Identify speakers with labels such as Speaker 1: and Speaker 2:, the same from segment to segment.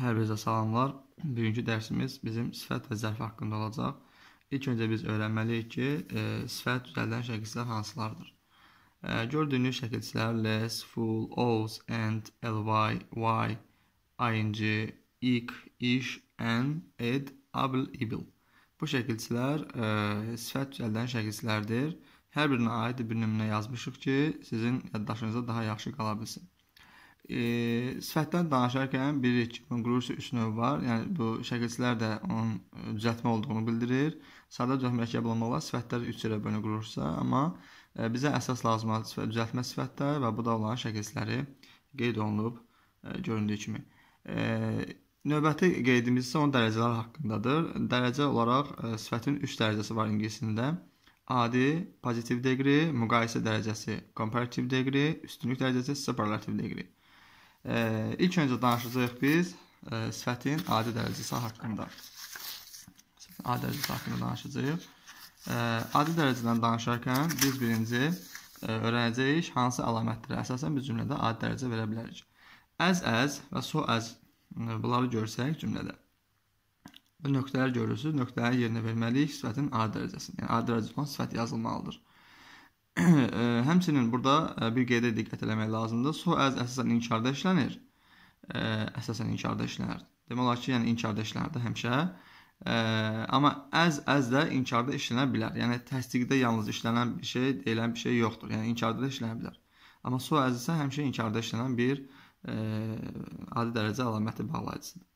Speaker 1: Hər birinizə salamlar. Bugünkü dərsimiz bizim sifət və zərf haqqında olacaq. İlk öncə biz öyrənməliyik ki, e, sifət düzəldilən şəkillər hansılardır? E, gördüyünüz şəkillər less, full, os, and, ly, y, ing, ik, ish, an, ed, able, able. Bu şəkillər e, sifət düzəldilən şəkillərdir. Hər birinə aid bir nümunə yazmışıq ki, sizin yaddaşınıza daha yaxşı qala bilsin. E, sifətdən danışarkən bilirik ki, bunun qrupsa 3 növ var. Yəni bu şagirdlər də onun düzəltmə olduğunu bildirir. Sadə düzəltmə məktəbləmələr sifətlər 3 yerə bölünür qrupsa, amma e, bizə əsas lazım olan sifət düzəltmə sifətlər və bu da olan şagirdləri qeyd olunub e, göründüyü kimi. E, Növbəti qeydimiz isə onun dərəcələri haqqındadır. Dərəcə olaraq ə, sifətin 3 dərəcəsi var ingilisində. Adi, pozitiv degree, müqayisə dərəcəsi, comparative degree, üstünlük dərəcəsi, superlative degree. Ə, ilk öncə danışacağıq biz ə, e, sifətin adi dərəcəsi haqqında. Sifətin adi dərəcəsi haqqında danışacağıq. Ə, adi dərəcədən danışarkən biz birinci ə, e, öyrənəcəyik hansı əlamətlərə əsasən biz cümlədə adi dərəcə verə bilərik. Əz əz və so əz e, bunları görsək cümlədə. Bu nöqtələri görürsüz, nöqtələrin yerinə verməliyik sifətin adi dərəcəsini. Yəni adi dərəcə olan sifət yazılmalıdır. Həmçinin burada bir qeydə diqqət eləmək lazımdır. Su əz əsasən inkarda işlənir. Əsasən inkarda işlənir. Demək olar ki, yəni inkarda işlənir də həmişə. Ə, amma əz əz də inkarda işlənə bilər. Yəni təsdiqdə yalnız işlənən bir şey, deyilən bir şey yoxdur. Yəni inkarda da işlənə bilər. Amma su əz isə həmişə inkarda işlənən bir ə, adi dərəcə əlaməti bağlayıcısıdır.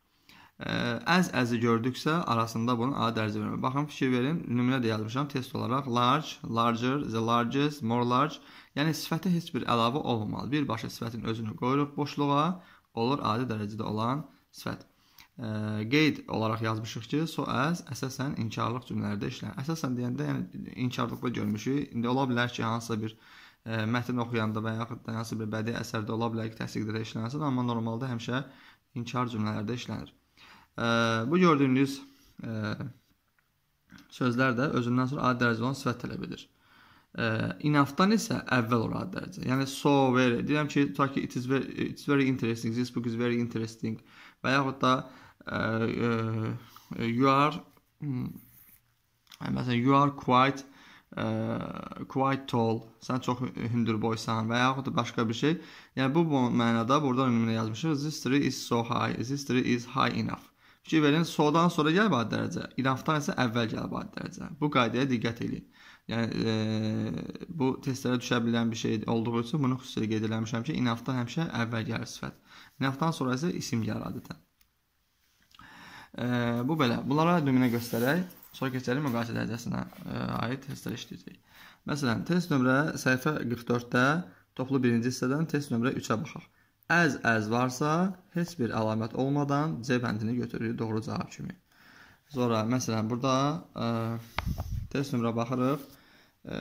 Speaker 1: Əz əzi gördüksə arasında bunun A dərəcə vermə. Baxın fikir verin. Nümunə də yazmışam test olaraq large, larger, the largest, more large. Yəni sifətə heç bir əlavə olmamalı. Birbaşa sifətin özünü qoyuruq boşluğa. Olur adi dərəcədə olan sifət. Ə, qeyd olaraq yazmışıq ki, so as əsasən inkarlıq cümlələrdə işlənir. Əsasən deyəndə yəni inkarlıqda görmüşük. İndi ola bilər ki, hansısa bir ə, e, mətn oxuyanda və yaxud da hansısa bir bədii əsərdə ola bilər ki, təsiqdə işlənsin, amma normalda həmişə inkar cümlələrdə işlənir. Bu gördüyünüz e, sözlər də özündən sonra adi dərəcə olan sifət tələb edir. İnafdan isə əvvəl olur adi dərəcə. Yəni so very deyirəm ki, tutaq ki it is very, it's very interesting, this book is very interesting və yaxud da e, e, you are hmm, yəni, məsələn you are quite ə, quite tall, sən çox hündürboysan və yaxud da başqa bir şey. Yəni bu mənada burada nümunə yazmışıq. This tree is so high. This tree is high enough. Şivelin soldan sonra gəlib ad dərəcə, İrafdan isə əvvəl gəlib ad dərəcə. Bu qaydaya diqqət eləyin. Yəni e, bu testlərə düşə bilən bir şey olduğu üçün bunu xüsusilə qeyd eləmişəm ki, inafda həmişə əvvəl gəlir sifət. İnafdan sonra isə isim gəlir adətən. E, bu belə. Bunlara nümunə göstərək, sonra keçəlim müqayisə dərəcəsinə e, aid testlər işləyəcək. Məsələn, test nömrə səhifə 44-də toplu birinci hissədən test nömrə 3-ə baxaq. Əz əz varsa, heç bir əlamət olmadan C bəndini götürürük doğru cavab kimi. Sonra məsələn burada ə, test nömrə baxırıq. Ə,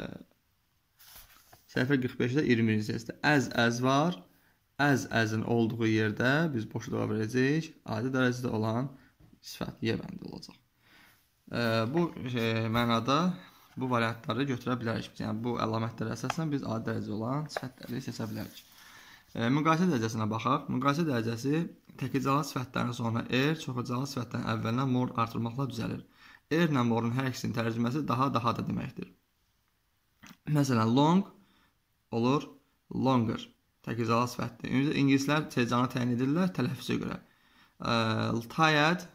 Speaker 1: səhifə 45-də 20-ci testdə əz əz var. Əz əzin olduğu yerdə biz boşluğa verəcəyik. Adi dərəcədə olan sifət Y bəndi olacaq. Ə, bu şey, mənada bu variantları götürə bilərik. Yəni bu əlamətlərə əsasən biz adi dərəcədə olan sifətləri seçə bilərik. E, müqayisə dərəcəsinə baxaq. Müqayisə dərəcəsi təkicalı sifətlərin sonra er, çoxucalı sifətlərin əvvəlinə mor artırmaqla düzəlir. Er ilə morun hər ikisinin tərcüməsi daha daha da deməkdir. Məsələn, long olur longer. Təkicalı sifətdir. Ümumiyyətlə ingilislər hecanı təyin edirlər tələffüzə görə. E, tired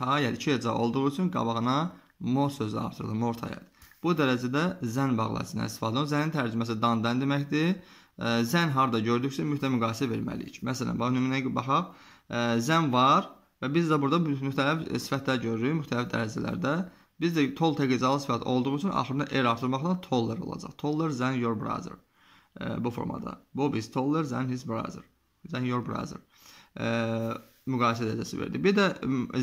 Speaker 1: tired 2 heca olduğu üçün qabağına mor sözü artırılır, mor tired. Bu dərəcədə zən bağlacından istifadə olunur. Zənin tərcüməsi dandan deməkdir zən harda gördüksə müftə müqayisə verməliyik. Məsələn, bax nümunəyə baxaq. Zən var və biz də burada müxtəlif sifətlər görürük, müxtəlif dərəcələrdə. Biz də toll təqaüdəli sifət olduğu üçün axırında er artırmaqla toller olacaq. Toller than your brother. E, bu formada. Bob is taller than his brother. Than your brother. E, müqayisə dərəcəsi verdi. Bir də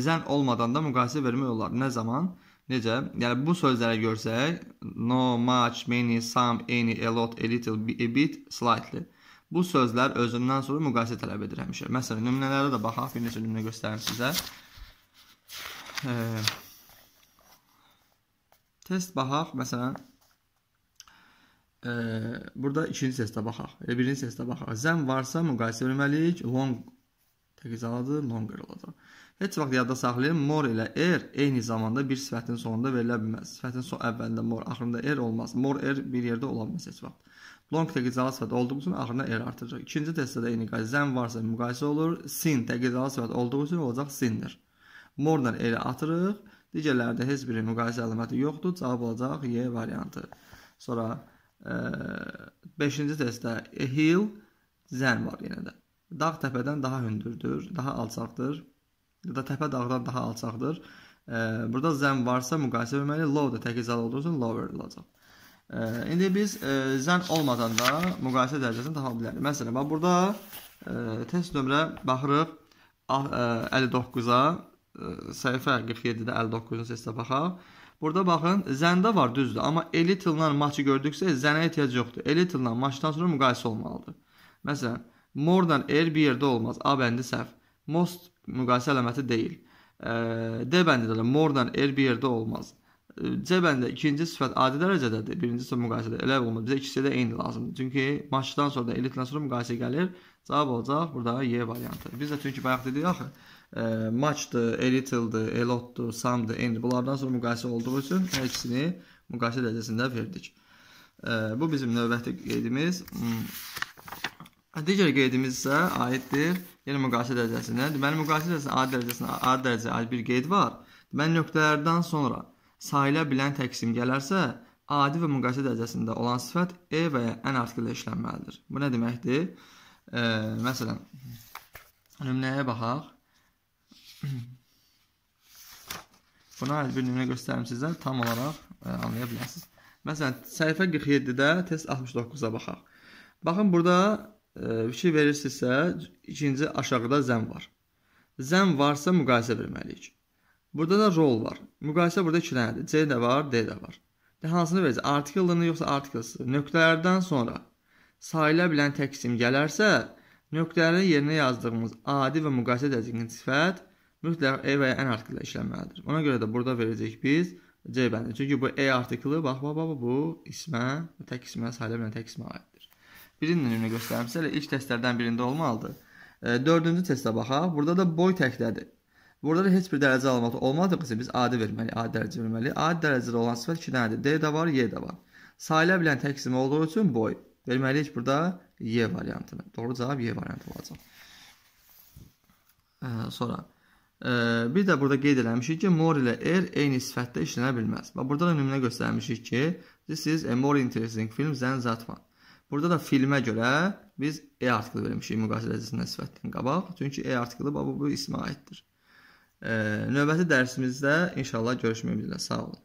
Speaker 1: zən olmadan da müqayisə vermək olar. Nə zaman? E, Necə? Yəni bu sözlərə görsək, no, much, many, some, any, a lot, a little, a bit, slightly. Bu sözlər özündən sonra müqayisə tələb edir həmişə. Məsələn, nümunələrə də baxaq, bir neçə nümunə göstərim sizə. E, test baxaq, məsələn, e, burada ikinci testə baxaq, e, birinci testə baxaq. Zəm varsa müqayisə verməliyik, long Təqizaladır, longer olacaq. Heç vaxt yadda saxlayın, more ilə er eyni zamanda bir sifətin sonunda verilə bilməz. Sifətin son əvvəlində more, axırında er olmaz. More er bir yerdə ola bilməz heç vaxt. Long təqizala sifət olduğu üçün axırına er artıracaq. İkinci testdə də eyni qayda. Zəm varsa müqayisə olur. Sin təqizala sifət olduğu üçün olacaq sindir. More-la eri atırıq. Digərlərdə heç bir müqayisə əlaməti yoxdur. Cavab olacaq Y variantı. Sonra 5-ci testdə a hill zən var yenə də dağ təpədən daha hündürdür, daha alçaqdır ya da təpə dağdan daha alçaqdır. E, burada zəm varsa müqayisə verməli, low da tək izalı olduğu üçün lower olacaq. E, indi biz e, zəm olmadan da müqayisə dərəcəsini tapa bilərik. Məsələn, bax burada e, test nömrə baxırıq 59-a, e, e, səhifə 47-də 59-un seçsə baxaq. Burada baxın, zəndə var düzdür, amma elitlə maçı gördüksə zənə ehtiyac yoxdur. Elitlə maçdan sonra müqayisə olmalıdır. Məsələn, More than er bir yerdə olmaz. A bəndi səhv. Most müqayisə əlaməti deyil. D bəndində də more than er bir yerdə olmaz. C bəndə ikinci sifət adi dərəcədədir. Birinci sifət müqayisədə elə olmaz. Bizə ikisi də eyni lazımdır. Çünki maçdan sonra da elitdən sonra müqayisə gəlir. Cavab olacaq burada Y variantı. Biz də çünki bayaq dedik axı, e, maçdır, elitdir, elotdur, samdır, endir. Bunlardan sonra müqayisə olduğu üçün hər ikisini müqayisə dərəcəsində verdik. E, bu bizim növbəti qeydimiz. Hmm. Digər qeydimiz isə aiddir yenə yəni müqayisə dərəcəsinə. Deməli müqayisə dərəcəsinə adi dərəcəsinə adi dərəcə ali bir qeyd var. Deməli nöqtələrdən sonra sayıla bilən təqsim gələrsə, adi və müqayisə dərəcəsində olan sifət e və ya ən artikulə işlənməlidir. Bu nə deməkdir? E, məsələn, nümunəyə baxaq. Buna bir nümunə göstərim sizə, tam olaraq e, anlaya bilərsiniz. Məsələn, səhifə 47-də test 69-a baxaq. Baxın, burada fikir verirsinizsə, ikinci aşağıda zəm var. Zəm varsa müqayisə verməliyik. Burada da rol var. Müqayisə burada 2 dənədir. C də var, D də var. De hansını verəcək? Article-ını yoxsa article-sı? Nöqtələrdən sonra sayıla bilən tək isim gələrsə, nöqtələrin yerinə yazdığımız adi və müqayisə edəcəyin sifət mütləq E və ya N artiklə işlənməlidir. Ona görə də burada verəcəyik biz C bəndini. Çünki bu E artiklı bax bax bax bu ismə, tək ismə, sayıla bilən tək ismə aiddir. Birinin önünü göstərmişsə, elə ilk testlərdən birində olmalıdır. E, dördüncü testə baxaq. Burada da boy təkdədir. Burada da heç bir dərəcə alınmadı. Olmadığı isə biz adi verməliyik, adi dərəcə verməliyik. Adi dərəcəli olan sifət 2 dənədir. D də var, Y də var. Sayıla bilən tək qismi olduğu üçün boy. Verməliyik burada Y variantını. Doğru cavab Y variantı olacaq. Ə, e, sonra ə, e, bir də burada qeyd eləmişik ki, more ilə er eyni sifətdə işlənə bilməz. Və burada da nümunə göstərmişik ki, this is a more interesting film than that one. Burada da filmə görə biz E artiklı vermişik müqayisə ləzəsindən sifətdən qabaq. Çünki E artiklı bu, bu ismə aiddir. E, növbəti dərsimizdə inşallah görüşmək üzrə. Sağ olun.